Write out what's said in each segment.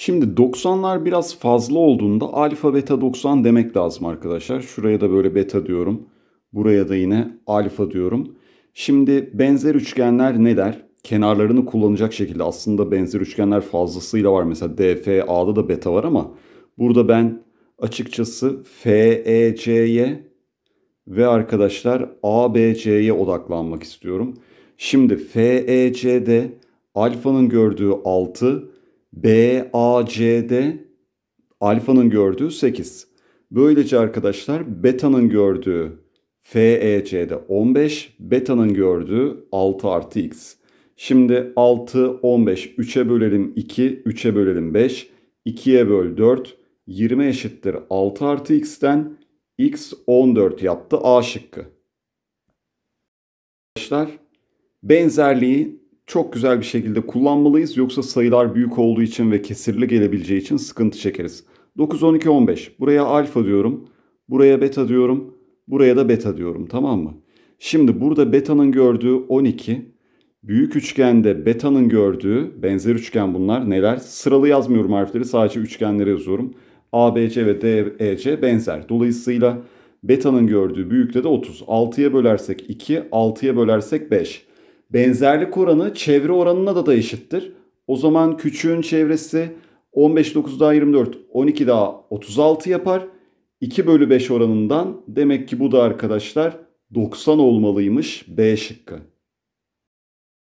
Şimdi 90'lar biraz fazla olduğunda alfa beta 90 demek lazım arkadaşlar. Şuraya da böyle beta diyorum. Buraya da yine alfa diyorum. Şimdi benzer üçgenler neler? Kenarlarını kullanacak şekilde aslında benzer üçgenler fazlasıyla var. Mesela DFA'da da beta var ama burada ben açıkçası FEC'ye ve arkadaşlar ABC'ye odaklanmak istiyorum. Şimdi FEC'de alfanın gördüğü 6, BAC'de alfanın gördüğü 8. Böylece arkadaşlar betanın gördüğü FEC'de 15, betanın gördüğü 6 artı x. Şimdi 6, 15, 3'e bölelim 2, 3'e bölelim 5, 2'ye böl 4, 20 eşittir 6 artı x'ten x 14 yaptı A şıkkı. Arkadaşlar benzerliği çok güzel bir şekilde kullanmalıyız yoksa sayılar büyük olduğu için ve kesirli gelebileceği için sıkıntı çekeriz. 9, 12, 15. Buraya alfa diyorum. Buraya beta diyorum. Buraya da beta diyorum tamam mı? Şimdi burada beta'nın gördüğü 12. Büyük üçgende beta'nın gördüğü benzer üçgen bunlar neler? Sıralı yazmıyorum harfleri sadece üçgenleri yazıyorum. ABC ve DEC benzer. Dolayısıyla beta'nın gördüğü büyükte de 30. 6'ya bölersek 2, 6'ya bölersek 5. Benzerlik oranı çevre oranına da da eşittir. O zaman küçüğün çevresi 15 9 daha 24 12 daha 36 yapar. 2 bölü 5 oranından demek ki bu da arkadaşlar 90 olmalıymış B şıkkı.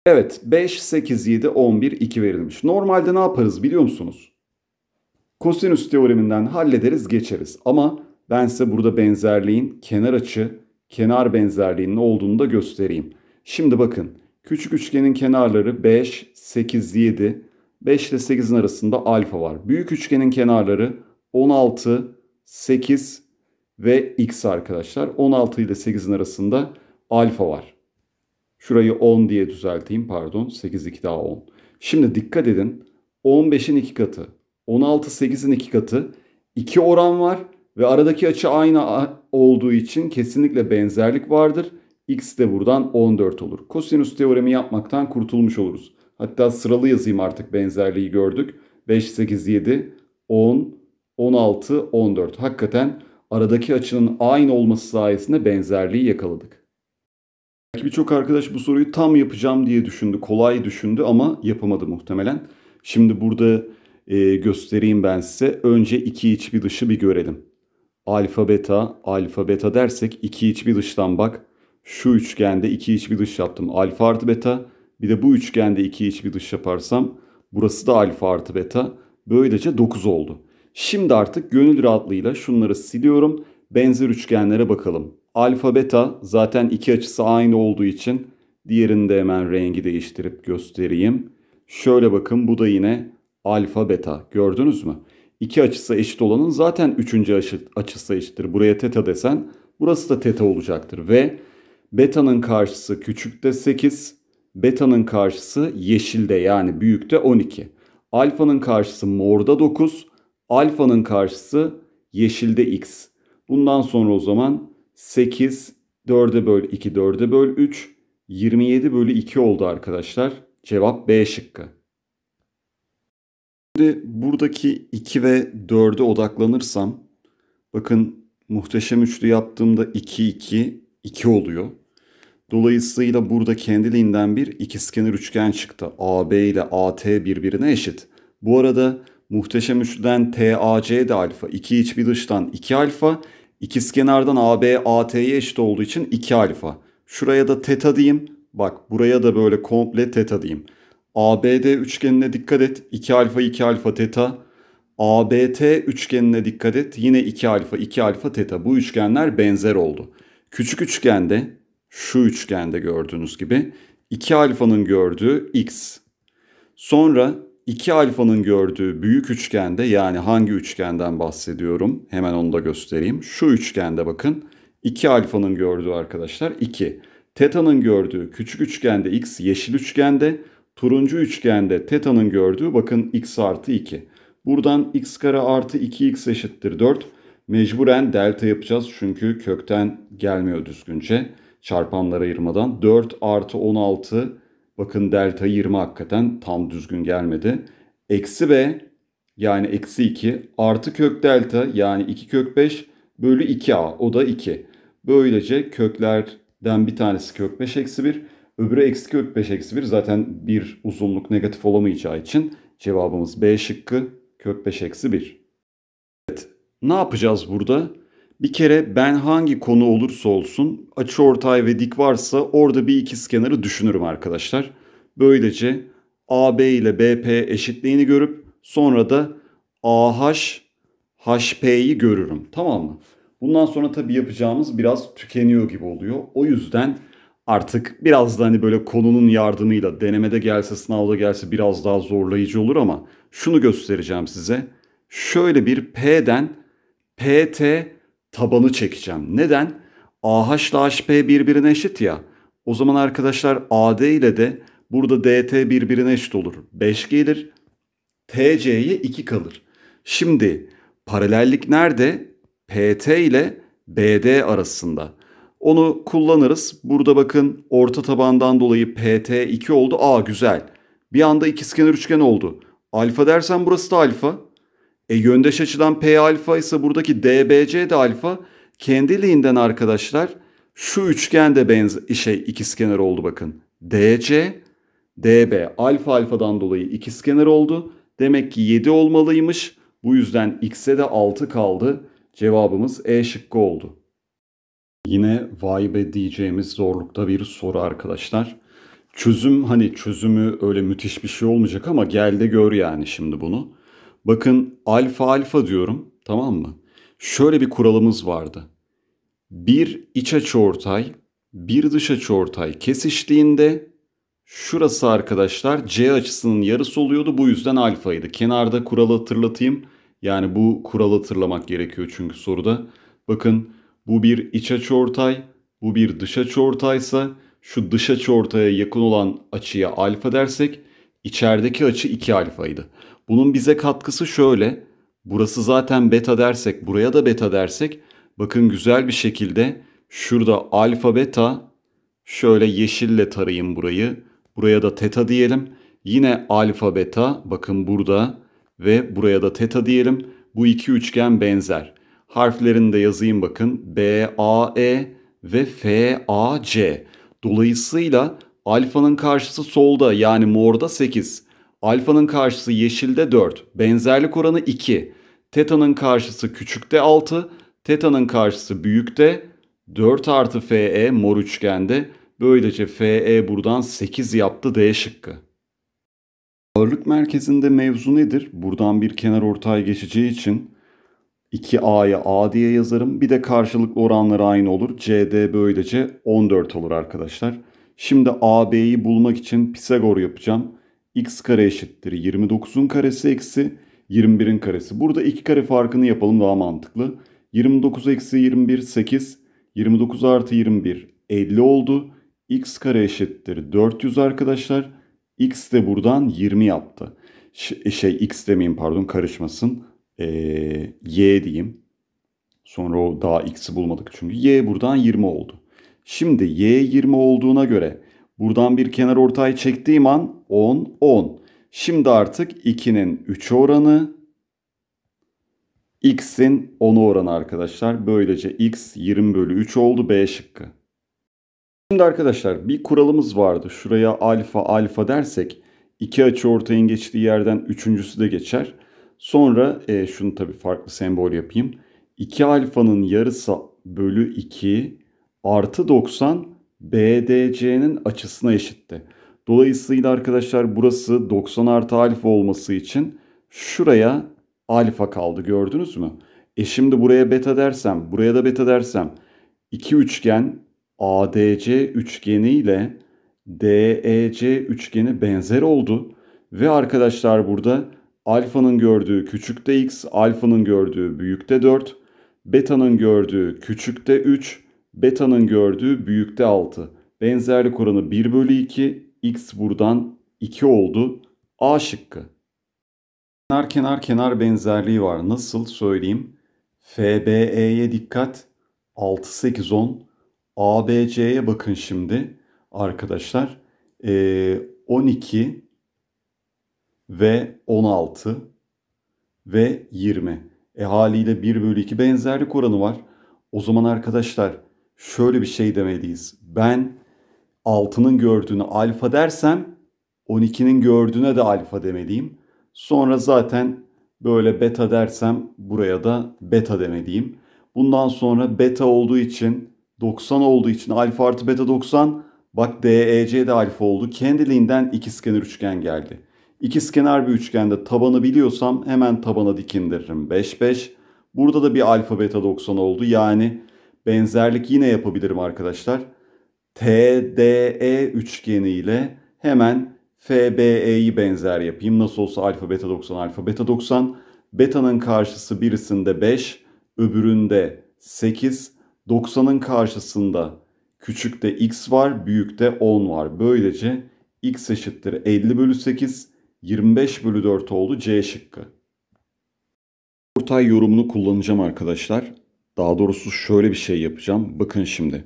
Evet 5, 8, 7, 11, 2 verilmiş. Normalde ne yaparız biliyor musunuz? Kosinüs teoreminden hallederiz geçeriz. Ama ben size burada benzerliğin kenar açı, kenar benzerliğinin olduğunu da göstereyim. Şimdi bakın Küçük üçgenin kenarları 5, 8, 7. 5 ile 8'in arasında alfa var. Büyük üçgenin kenarları 16, 8 ve x arkadaşlar. 16 ile 8'in arasında alfa var. Şurayı 10 diye düzelteyim pardon. 8 2 daha 10. Şimdi dikkat edin. 15'in 2 katı. 16 8'in 2 katı. 2 oran var ve aradaki açı aynı olduğu için kesinlikle benzerlik vardır x de buradan 14 olur. Kosinüs teoremi yapmaktan kurtulmuş oluruz. Hatta sıralı yazayım artık benzerliği gördük. 5, 8, 7, 10, 16, 14. Hakikaten aradaki açının aynı olması sayesinde benzerliği yakaladık. Belki birçok arkadaş bu soruyu tam yapacağım diye düşündü. Kolay düşündü ama yapamadı muhtemelen. Şimdi burada e, göstereyim ben size. Önce iki iç bir dışı bir görelim. Alfa beta, alfa beta dersek iki iç bir dıştan bak şu üçgende iki iç bir dış yaptım. Alfa artı beta. Bir de bu üçgende iki iç bir dış yaparsam burası da alfa artı beta. Böylece 9 oldu. Şimdi artık gönül rahatlığıyla şunları siliyorum. Benzer üçgenlere bakalım. Alfa beta zaten iki açısı aynı olduğu için diğerinde hemen rengi değiştirip göstereyim. Şöyle bakın bu da yine alfa beta gördünüz mü? İki açısı eşit olanın zaten üçüncü açısı eşittir. Buraya teta desen burası da teta olacaktır. Ve Beta'nın karşısı küçükte 8, beta'nın karşısı yeşilde yani büyükte 12. Alfa'nın karşısı morda 9, alfa'nın karşısı yeşilde x. Bundan sonra o zaman 8, 4'e böl 2, 4'e böl 3, 27 bölü 2 oldu arkadaşlar. Cevap B şıkkı. Şimdi buradaki 2 ve 4'e odaklanırsam bakın muhteşem üçlü yaptığımda 2, 2, 2 oluyor. Dolayısıyla burada kendiliğinden bir ikizkenar üçgen çıktı. AB ile AT birbirine eşit. Bu arada muhteşem üçlüden TAC de alfa. İki iç bir dıştan 2 alfa. İkizkenardan AB AT'ye eşit olduğu için 2 alfa. Şuraya da teta diyeyim. Bak buraya da böyle komple teta diyeyim. ABD üçgenine dikkat et. 2 alfa 2 alfa teta. ABT üçgenine dikkat et. Yine 2 alfa 2 alfa teta. Bu üçgenler benzer oldu. Küçük üçgende şu üçgende gördüğünüz gibi 2 alfanın gördüğü x. Sonra 2 alfanın gördüğü büyük üçgende yani hangi üçgenden bahsediyorum? Hemen onu da göstereyim. Şu üçgende bakın 2 alfanın gördüğü arkadaşlar 2. Teta'nın gördüğü küçük üçgende x yeşil üçgende, turuncu üçgende teta'nın gördüğü bakın x artı 2. Buradan x kare artı 2x eşittir 4. Mecburen delta yapacağız çünkü kökten gelmiyor düzgünce çarpanlara ayırmadan 4 artı 16 bakın delta 20 hakikaten tam düzgün gelmedi. Eksi b yani eksi 2 artı kök delta yani 2 kök 5 bölü 2a o da 2. Böylece köklerden bir tanesi kök 5 eksi 1 öbürü eksi kök 5 eksi 1 zaten bir uzunluk negatif olamayacağı için cevabımız b şıkkı kök 5 eksi 1. Evet ne yapacağız burada? Bir kere ben hangi konu olursa olsun açı ortay ve dik varsa orada bir ikiz kenarı düşünürüm arkadaşlar. Böylece AB ile BP eşitliğini görüp sonra da AH HP'yi görürüm. Tamam mı? Bundan sonra tabii yapacağımız biraz tükeniyor gibi oluyor. O yüzden artık biraz da hani böyle konunun yardımıyla denemede gelse sınavda gelse biraz daha zorlayıcı olur ama şunu göstereceğim size. Şöyle bir P'den PT tabanı çekeceğim. Neden? AH ile HP birbirine eşit ya. O zaman arkadaşlar AD ile de burada DT birbirine eşit olur. 5 gelir. TC'ye 2 kalır. Şimdi paralellik nerede? PT ile BD arasında. Onu kullanırız. Burada bakın orta tabandan dolayı PT 2 oldu. Aa güzel. Bir anda ikizkenar üçgen oldu. Alfa dersen burası da alfa. E yöndeş açıdan P alfa ise buradaki DBC de alfa kendiliğinden arkadaşlar şu üçgen de benze şey ikizkenar oldu bakın. DC DB alfa alfadan dolayı ikizkenar oldu. Demek ki 7 olmalıymış. Bu yüzden x'e de 6 kaldı. Cevabımız E şıkkı oldu. Yine vay be diyeceğimiz zorlukta bir soru arkadaşlar. Çözüm hani çözümü öyle müthiş bir şey olmayacak ama gel de gör yani şimdi bunu. Bakın alfa alfa diyorum tamam mı? Şöyle bir kuralımız vardı. Bir iç açıortay, bir dış açıortay kesiştiğinde şurası arkadaşlar C açısının yarısı oluyordu. Bu yüzden alfaydı. Kenarda kuralı hatırlatayım. Yani bu kuralı hatırlamak gerekiyor çünkü soruda. Bakın bu bir iç açıortay, bu bir dış açıortaysa şu dış açıortaya yakın olan açıya alfa dersek İçerideki açı 2 alfaydı. Bunun bize katkısı şöyle. Burası zaten beta dersek, buraya da beta dersek bakın güzel bir şekilde şurada alfa beta şöyle yeşille tarayayım burayı. Buraya da teta diyelim. Yine alfa beta bakın burada ve buraya da teta diyelim. Bu iki üçgen benzer. Harflerini de yazayım bakın. B, A, E ve F, A, C. Dolayısıyla Alfa'nın karşısı solda yani morda 8. Alfa'nın karşısı yeşilde 4. Benzerlik oranı 2. Teta'nın karşısı küçükte 6. Teta'nın karşısı büyükte 4 artı FE mor üçgende. Böylece FE buradan 8 yaptı D şıkkı. Ağırlık merkezinde mevzu nedir? Buradan bir kenar ortay geçeceği için 2A'ya A diye yazarım. Bir de karşılıklı oranları aynı olur. CD böylece 14 olur arkadaşlar. Şimdi AB'yi bulmak için Pisagor yapacağım. X kare eşittir 29'un karesi eksi 21'in karesi. Burada iki kare farkını yapalım daha mantıklı. 29 eksi 21 8. 29 artı 21 50 oldu. X kare eşittir 400 arkadaşlar. X de buradan 20 yaptı. Ş şey X demeyeyim pardon karışmasın. Ee, y diyeyim. Sonra o daha X'i bulmadık çünkü. Y buradan 20 oldu. Şimdi y 20 olduğuna göre buradan bir kenar ortay çektiğim an 10 10. Şimdi artık 2'nin 3'e oranı x'in 10'a oranı arkadaşlar. Böylece x 20 bölü 3 oldu B şıkkı. Şimdi arkadaşlar bir kuralımız vardı. Şuraya alfa alfa dersek iki açı ortayın geçtiği yerden üçüncüsü de geçer. Sonra e, şunu tabii farklı sembol yapayım. 2 alfanın yarısı bölü 2 artı 90 BDC'nin açısına eşitti. Dolayısıyla arkadaşlar burası 90 artı alfa olması için şuraya alfa kaldı gördünüz mü? E şimdi buraya beta dersem, buraya da beta dersem iki üçgen ADC üçgeni ile DEC üçgeni benzer oldu. Ve arkadaşlar burada alfanın gördüğü küçükte x, alfanın gördüğü büyükte 4, beta'nın gördüğü küçükte 3, Beta'nın gördüğü büyükte 6. Benzerlik oranı 1 bölü 2. X buradan 2 oldu. A şıkkı. Kenar kenar kenar benzerliği var. Nasıl söyleyeyim? FBE'ye dikkat. 6, 8, 10. ABC'ye bakın şimdi arkadaşlar. E, ee, 12 ve 16 ve 20. E haliyle 1 bölü 2 benzerlik oranı var. O zaman arkadaşlar şöyle bir şey demeliyiz. Ben 6'nın gördüğünü alfa dersem 12'nin gördüğüne de alfa demeliyim. Sonra zaten böyle beta dersem buraya da beta demeliyim. Bundan sonra beta olduğu için 90 olduğu için alfa artı beta 90 bak DEC de alfa oldu. Kendiliğinden ikizkenar üçgen geldi. İkizkenar bir üçgende tabanı biliyorsam hemen tabana dikindiririm 5 5. Burada da bir alfa beta 90 oldu. Yani Benzerlik yine yapabilirim arkadaşlar. TDE üçgeni ile hemen FBE'yi benzer yapayım. Nasıl olsa alfa beta 90 alfa beta 90. Beta'nın karşısı birisinde 5, öbüründe 8. 90'ın karşısında küçükte x var, büyükte 10 var. Böylece x eşittir 50 bölü 8, 25 bölü 4 oldu C şıkkı. Ortay yorumunu kullanacağım arkadaşlar. Daha doğrusu şöyle bir şey yapacağım. Bakın şimdi.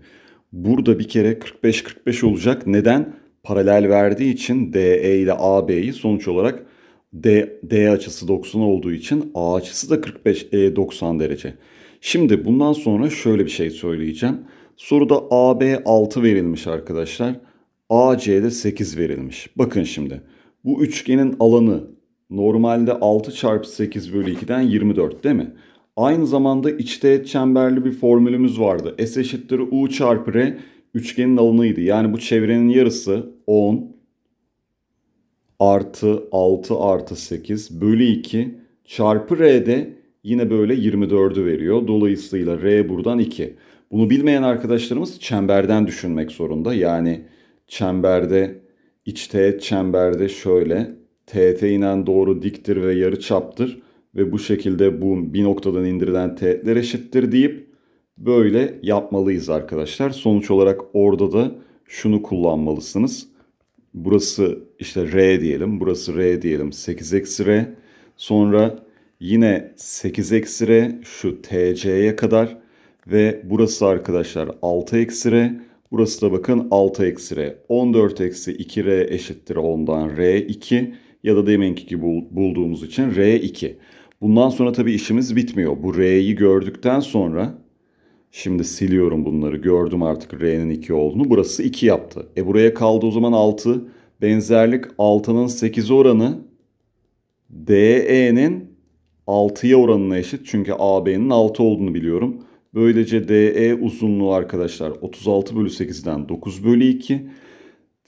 Burada bir kere 45-45 olacak. Neden? Paralel verdiği için DE ile AB'yi sonuç olarak D, D açısı 90 olduğu için A açısı da 45 E 90 derece. Şimdi bundan sonra şöyle bir şey söyleyeceğim. Soruda AB 6 verilmiş arkadaşlar. AC de 8 verilmiş. Bakın şimdi. Bu üçgenin alanı normalde 6 çarpı 8 bölü 2'den 24 değil mi? Aynı zamanda içte çemberli bir formülümüz vardı. S eşittir U çarpı R üçgenin alanıydı. Yani bu çevrenin yarısı 10 artı 6 artı 8 bölü 2 çarpı R'de yine böyle 24'ü veriyor. Dolayısıyla R buradan 2. Bunu bilmeyen arkadaşlarımız çemberden düşünmek zorunda. Yani çemberde iç teğet çemberde şöyle TT inen doğru diktir ve yarı çaptır ve bu şekilde bu bir noktadan indirilen teğetler eşittir deyip böyle yapmalıyız arkadaşlar. Sonuç olarak orada da şunu kullanmalısınız. Burası işte R diyelim. Burası R diyelim. 8 eksi R. Sonra yine 8 eksi R şu TC'ye kadar. Ve burası arkadaşlar 6 eksi R. Burası da bakın 6 eksi R. 14 eksi 2 R eşittir ondan R2. Ya da deminki gibi bulduğumuz için R2. Bundan sonra tabii işimiz bitmiyor. Bu R'yi gördükten sonra şimdi siliyorum bunları. Gördüm artık R'nin 2 olduğunu. Burası 2 yaptı. E buraya kaldı o zaman 6. Benzerlik 6'nın 8 oranı DE'nin 6'ya oranına eşit. Çünkü AB'nin 6 olduğunu biliyorum. Böylece DE uzunluğu arkadaşlar 36 bölü 8'den 9 bölü 2.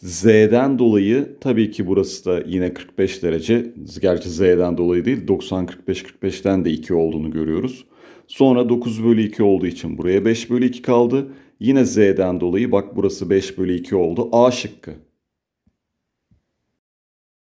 Z'den dolayı tabii ki burası da yine 45 derece. Gerçi Z'den dolayı değil 90 45 45'ten de 2 olduğunu görüyoruz. Sonra 9 bölü 2 olduğu için buraya 5 bölü 2 kaldı. Yine Z'den dolayı bak burası 5 bölü 2 oldu. A şıkkı.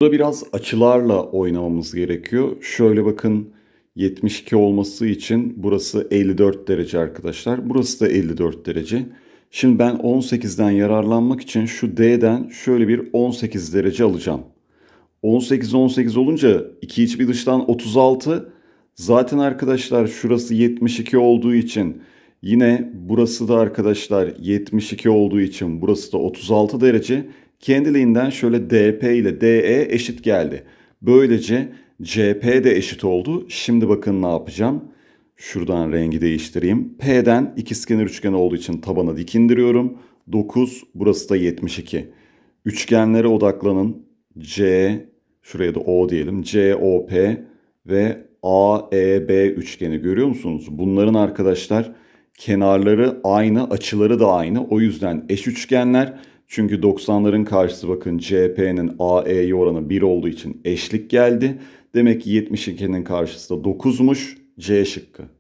Burada biraz açılarla oynamamız gerekiyor. Şöyle bakın 72 olması için burası 54 derece arkadaşlar. Burası da 54 derece. Şimdi ben 18'den yararlanmak için şu D'den şöyle bir 18 derece alacağım. 18 18 olunca iki iç bir dıştan 36. Zaten arkadaşlar şurası 72 olduğu için yine burası da arkadaşlar 72 olduğu için burası da 36 derece. Kendiliğinden şöyle DP ile DE eşit geldi. Böylece CP de eşit oldu. Şimdi bakın ne yapacağım. Şuradan rengi değiştireyim. P'den ikizkenar üçgen olduğu için tabana dik indiriyorum. 9 burası da 72. Üçgenlere odaklanın. C şuraya da O diyelim. COP ve AEB üçgeni görüyor musunuz? Bunların arkadaşlar kenarları aynı, açıları da aynı. O yüzden eş üçgenler. Çünkü 90'ların karşısı bakın CP'nin AE'ye oranı 1 olduğu için eşlik geldi. Demek ki 72'nin karşısı da 9'muş. C şıkkı.